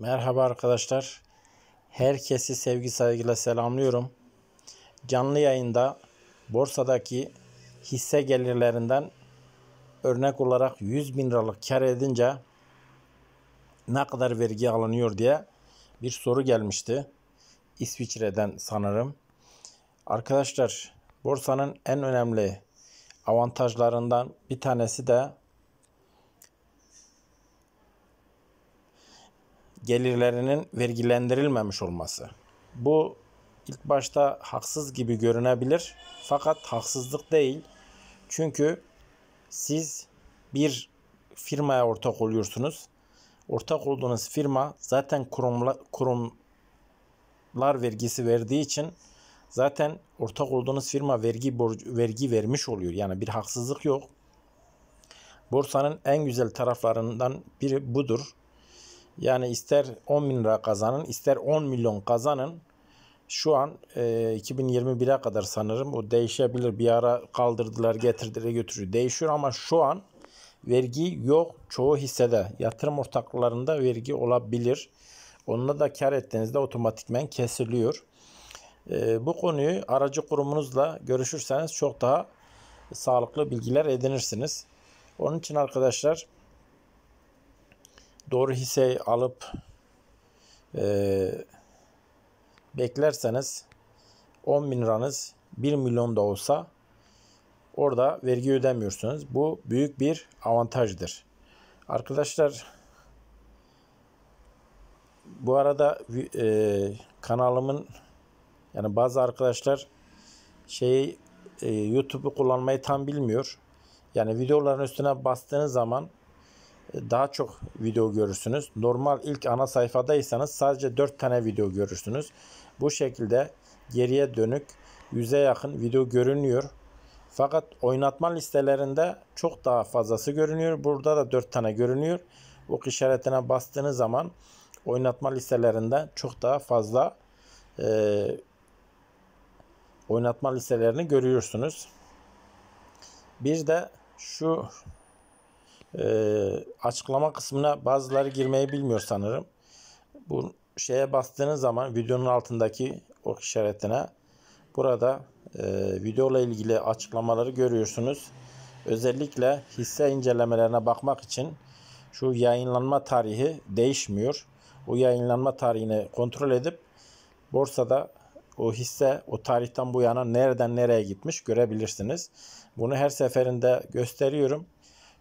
Merhaba arkadaşlar. Herkesi sevgi saygıyla selamlıyorum. Canlı yayında borsadaki hisse gelirlerinden örnek olarak 100 bin liralık kar edince ne kadar vergi alınıyor diye bir soru gelmişti. İsviçre'den sanırım. Arkadaşlar borsanın en önemli avantajlarından bir tanesi de gelirlerinin vergilendirilmemiş olması. Bu ilk başta haksız gibi görünebilir fakat haksızlık değil. Çünkü siz bir firmaya ortak oluyorsunuz. Ortak olduğunuz firma zaten kurumla, kurumlar vergisi verdiği için zaten ortak olduğunuz firma vergi borcu, vergi vermiş oluyor. Yani bir haksızlık yok. Borsanın en güzel taraflarından biri budur. Yani ister 10 bin lira kazanın ister 10 milyon kazanın şu an e, 2021'e kadar sanırım o değişebilir. Bir ara kaldırdılar getirdiler götürü değişiyor ama şu an vergi yok çoğu hissede. Yatırım ortaklarında vergi olabilir. Onunla da kar ettiğinizde otomatikmen kesiliyor. E, bu konuyu aracı kurumunuzla görüşürseniz çok daha sağlıklı bilgiler edinirsiniz. Onun için arkadaşlar doğru hisse alıp e, beklerseniz 10 bin liranız 1 milyon da olsa orada vergi ödemiyorsunuz. Bu büyük bir avantajdır. Arkadaşlar bu arada e, kanalımın yani bazı arkadaşlar şey e, YouTube'u kullanmayı tam bilmiyor. Yani videoların üstüne bastığınız zaman daha çok video görürsünüz. Normal ilk ana sayfadaysanız sadece 4 tane video görürsünüz. Bu şekilde geriye dönük 100'e yakın video görünüyor. Fakat oynatma listelerinde çok daha fazlası görünüyor. Burada da 4 tane görünüyor. Ok işaretine bastığınız zaman oynatma listelerinde çok daha fazla e, oynatma listelerini görüyorsunuz. Bir de şu e, açıklama kısmına bazıları girmeyi bilmiyor sanırım. Bu şeye bastığınız zaman videonun altındaki o işaretine burada e, videoyla ilgili açıklamaları görüyorsunuz. Özellikle hisse incelemelerine bakmak için şu yayınlanma tarihi değişmiyor. O yayınlanma tarihini kontrol edip borsada o hisse o tarihten bu yana nereden nereye gitmiş görebilirsiniz. Bunu her seferinde gösteriyorum.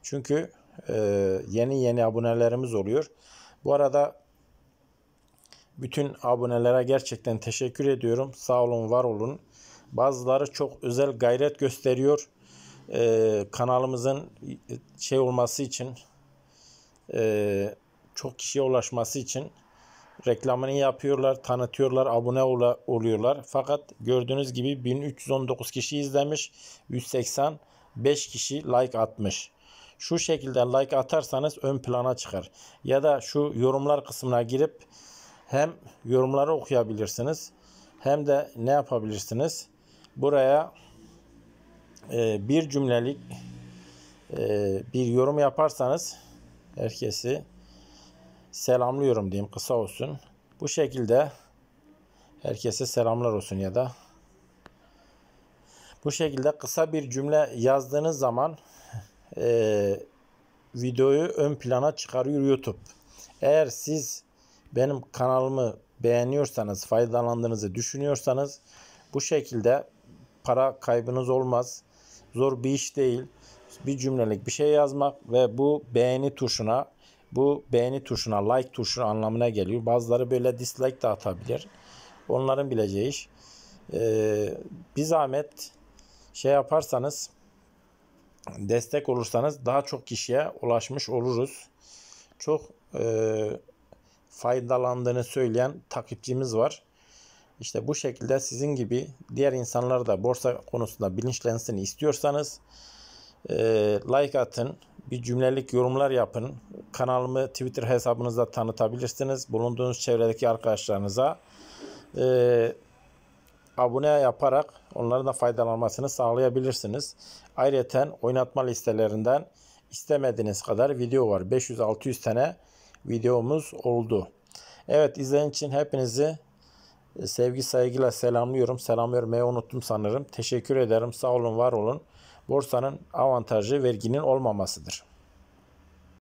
Çünkü ee, yeni yeni abonelerimiz oluyor. Bu arada bütün abonelere gerçekten teşekkür ediyorum. Sağ olun, var olun. Bazıları çok özel gayret gösteriyor. Ee, kanalımızın şey olması için e, çok kişiye ulaşması için reklamını yapıyorlar, tanıtıyorlar, abone ol oluyorlar. Fakat gördüğünüz gibi 1319 kişi izlemiş, 185 kişi like atmış. Şu şekilde like atarsanız ön plana çıkar. Ya da şu yorumlar kısmına girip hem yorumları okuyabilirsiniz hem de ne yapabilirsiniz? Buraya e, bir cümlelik e, bir yorum yaparsanız herkesi selamlıyorum diyeyim kısa olsun. Bu şekilde herkese selamlar olsun ya da bu şekilde kısa bir cümle yazdığınız zaman e, videoyu ön plana çıkarıyor YouTube. Eğer siz benim kanalımı beğeniyorsanız, faydalandığınızı düşünüyorsanız bu şekilde para kaybınız olmaz. Zor bir iş değil. Bir cümlelik bir şey yazmak ve bu beğeni tuşuna bu beğeni tuşuna, like tuşu anlamına geliyor. Bazıları böyle dislike de atabilir. Onların bileceği iş. Ee, bir zahmet şey yaparsanız destek olursanız daha çok kişiye ulaşmış oluruz. Çok e, faydalandığını söyleyen takipçimiz var. İşte bu şekilde sizin gibi diğer insanlar da borsa konusunda bilinçlensin istiyorsanız e, like atın, bir cümlelik yorumlar yapın. Kanalımı Twitter hesabınızda tanıtabilirsiniz. Bulunduğunuz çevredeki arkadaşlarınıza e, abone yaparak onların da faydalanmasını sağlayabilirsiniz. Ayrıca oynatma listelerinden istemediğiniz kadar video var. 500-600 tane videomuz oldu. Evet izleyen için hepinizi e, sevgi saygıyla selamlıyorum. Selamlıyorum. E unuttum sanırım. Teşekkür ederim. Sağ olun, var olun. Borsanın avantajı verginin olmamasıdır.